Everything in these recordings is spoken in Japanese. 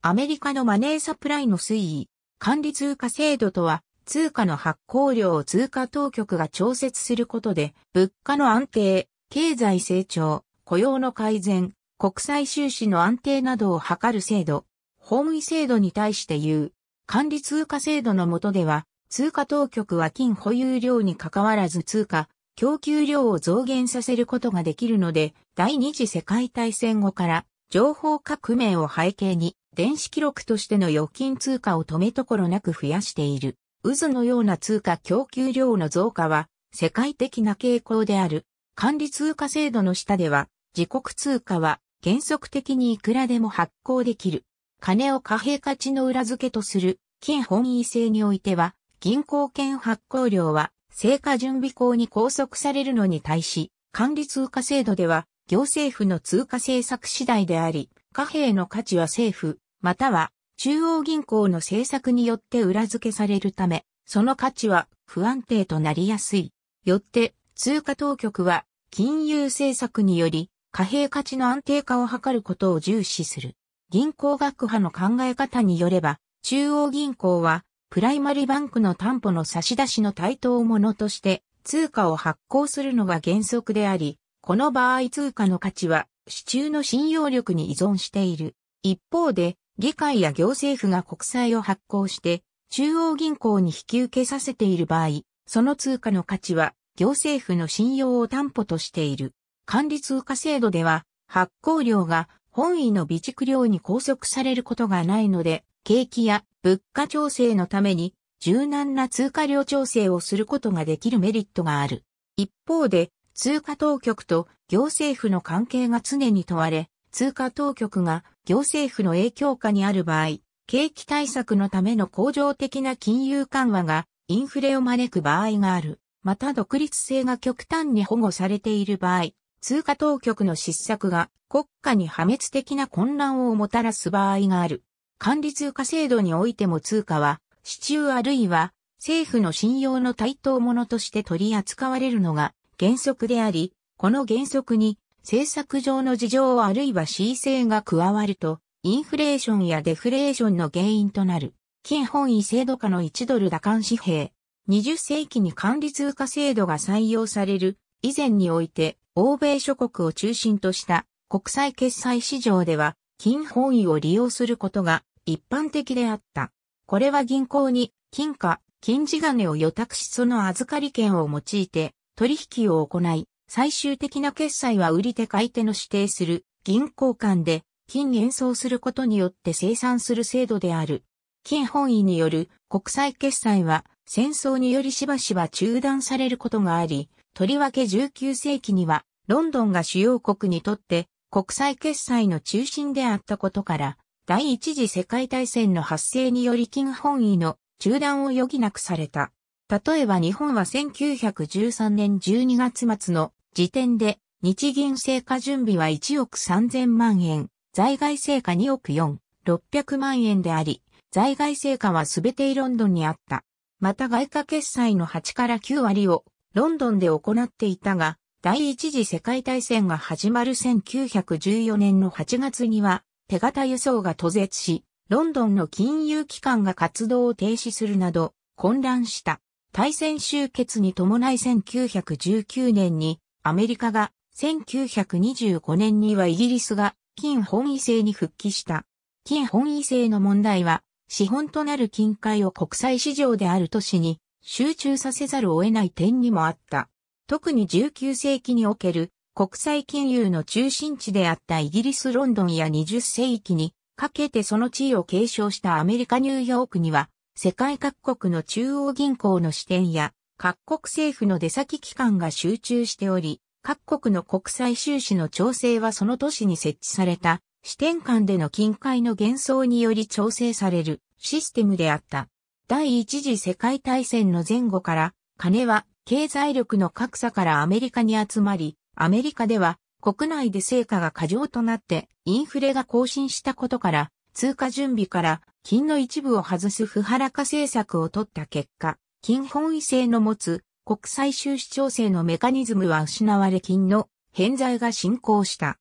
アメリカのマネーサプライの推移、管理通貨制度とは、通貨の発行量を通貨当局が調節することで、物価の安定、経済成長、雇用の改善、国際収支の安定などを図る制度、法務制度に対して言う、管理通貨制度の下では、通貨当局は金保有量に関わらず通貨、供給量を増減させることができるので、第二次世界大戦後から情報革命を背景に電子記録としての預金通貨を止めところなく増やしている。渦のような通貨供給量の増加は世界的な傾向である。管理通貨制度の下では、自国通貨は原則的にいくらでも発行できる。金を貨幣価値の裏付けとする金本位制においては、銀行券発行量は成果準備校に拘束されるのに対し、管理通貨制度では行政府の通貨政策次第であり、貨幣の価値は政府、または中央銀行の政策によって裏付けされるため、その価値は不安定となりやすい。よって、通貨当局は金融政策により貨幣価値の安定化を図ることを重視する。銀行学派の考え方によれば、中央銀行はプライマリバンクの担保の差し出しの対等ものとして通貨を発行するのが原則であり、この場合通貨の価値は市中の信用力に依存している。一方で、議会や行政府が国債を発行して、中央銀行に引き受けさせている場合、その通貨の価値は、行政府の信用を担保としている。管理通貨制度では、発行量が本位の備蓄量に拘束されることがないので、景気や物価調整のために柔軟な通貨量調整をすることができるメリットがある。一方で、通貨当局と行政府の関係が常に問われ、通貨当局が行政府の影響下にある場合、景気対策のための恒常的な金融緩和がインフレを招く場合がある。また独立性が極端に保護されている場合、通貨当局の失策が国家に破滅的な混乱をもたらす場合がある。管理通貨制度においても通貨は、支柱あるいは政府の信用の対等ものとして取り扱われるのが原則であり、この原則に政策上の事情あるいは恣意性が加わると、インフレーションやデフレーションの原因となる、金本位制度下の1ドル打艦紙幣、20世紀に管理通貨制度が採用される、以前において、欧米諸国を中心とした国際決済市場では、金本位を利用することが一般的であった。これは銀行に金貨、金地金を予託しその預かり券を用いて取引を行い、最終的な決済は売り手買い手の指定する銀行間で金演奏することによって生産する制度である。金本位による国際決済は戦争によりしばしば中断されることがあり、とりわけ19世紀にはロンドンが主要国にとって国際決済の中心であったことから、第一次世界大戦の発生により金本位の中断を余儀なくされた。例えば日本は1913年12月末の時点で、日銀成果準備は1億3000万円、在外成果2億4、600万円であり、在外成果はすべてロンドンにあった。また外貨決済の8から9割をロンドンで行っていたが、第一次世界大戦が始まる1914年の8月には手形輸送が途絶し、ロンドンの金融機関が活動を停止するなど混乱した。大戦終結に伴い1919年にアメリカが、1925年にはイギリスが金本位制に復帰した。金本位制の問題は、資本となる金塊を国際市場である都市に集中させざるを得ない点にもあった。特に19世紀における国際金融の中心地であったイギリス・ロンドンや20世紀にかけてその地位を継承したアメリカ・ニューヨークには世界各国の中央銀行の支店や各国政府の出先機関が集中しており、各国の国際収支の調整はその都市に設置された、支店間での近海の幻想により調整されるシステムであった。第一次世界大戦の前後から、金は経済力の格差からアメリカに集まり、アメリカでは国内で成果が過剰となってインフレが更新したことから、通貨準備から金の一部を外す不払か政策を取った結果、金本位制の持つ国際収支調整のメカニズムは失われ金の偏在が進行した。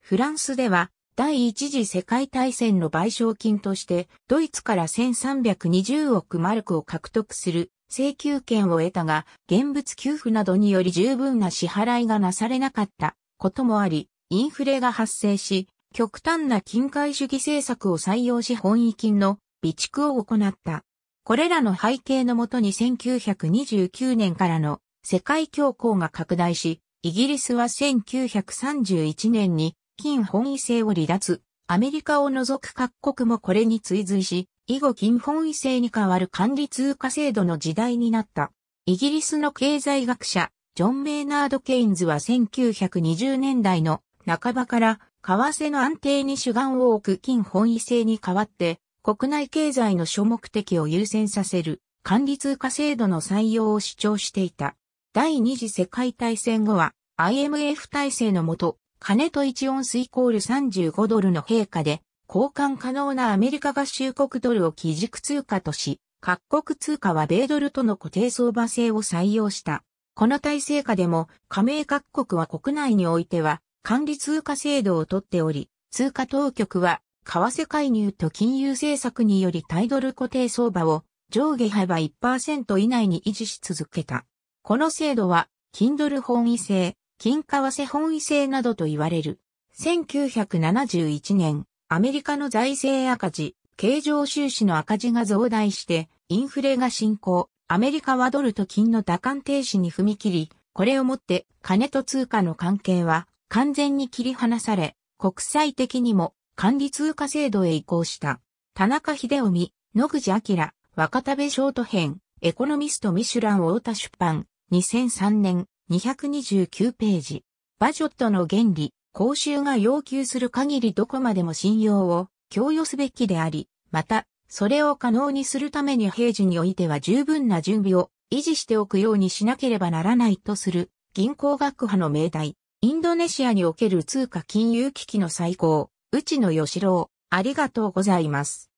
フランスでは第一次世界大戦の賠償金としてドイツから1320億マルクを獲得する請求権を得たが現物給付などにより十分な支払いがなされなかったこともありインフレが発生し極端な金塊主義政策を採用し本位金の備蓄を行った。これらの背景のもとに1929年からの世界恐慌が拡大し、イギリスは1931年に金本位制を離脱、アメリカを除く各国もこれに追随し、以後金本位制に代わる管理通貨制度の時代になった。イギリスの経済学者、ジョン・メイナード・ケインズは1920年代の半ばから為替の安定に主眼を置く金本位制に代わって国内経済の諸目的を優先させる管理通貨制度の採用を主張していた。第二次世界大戦後は IMF 体制のもと、金と1オンスイコール35ドルの陛下で、交換可能なアメリカ合衆国ドルを基軸通貨とし、各国通貨は米ドルとの固定相場制を採用した。この体制下でも加盟各国は国内においては管理通貨制度をとっており、通貨当局は為替介入と金融政策により対ドル固定相場を上下幅1%以内に維持し続けた。この制度は、金ドル本位制、金為替本位制などと言われる。1971年、アメリカの財政赤字、経常収支の赤字が増大して、インフレが進行、アメリカはドルと金の打艦停止に踏み切り、これをもって金と通貨の関係は完全に切り離され、国際的にも管理通貨制度へ移行した。田中秀臣、野口明、若田部ショート編、エコノミストミシュラン太田出版、2003年、229ページ。バジョットの原理、公衆が要求する限りどこまでも信用を供与すべきであり、また、それを可能にするために平時においては十分な準備を維持しておくようにしなければならないとする銀行学派の命題。インドネシアにおける通貨金融危機の最高内野義郎、ありがとうございます。